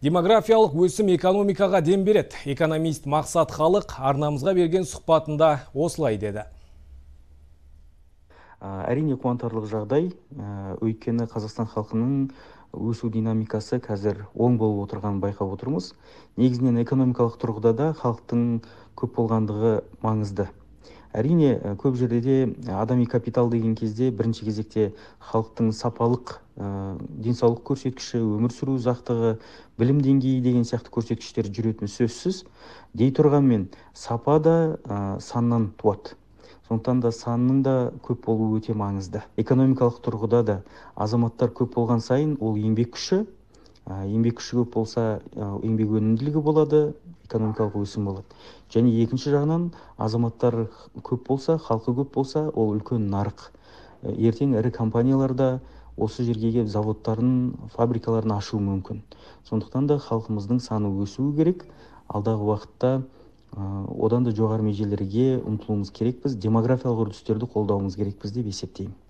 Демографиялық өсім экономикаға дем береді. Экономист Мақсат Халық арнамызға берген сұхбатында осылай деді. Әрине қуантарлық жағдай, өйткені Қазақстан халқының өсу динамикасы қазір оң болып отырған байқап отырмыз. Негізінен экономикалық тұрғыда да халықтың көп болғандығы маңызды әрине көп жерде де адами капитал деген кезде бірінші кезекте халықтың сапалық ә, денсаулық көрсеткіші өмір сүру ұзақтығы білім деңгейі деген сияқты көрсеткіштер жүретіні сөзсіз дей тұрғанмен сапа да саннан туады сондықтан да санның да көп болуы өте маңызды экономикалық тұрғыда да азаматтар көп болған сайын ол еңбек күші еңбек күші көп болса еңбек өнімділігі болады экономикалық өсім болады және екінші жағынан азаматтар көп болса халқы көп болса ол үлкен нарық э, ертең ірі компаниялар да осы жерге келіп заводтарын фабрикаларын ашуы мүмкін сондықтан да халқымыздың саны өсуі керек алдағы уақытта э, одан да жоғары межелерге ұмтылуымыз керекпіз демографиялық үрдістерді қолдауымыз керекпіз деп есептеймін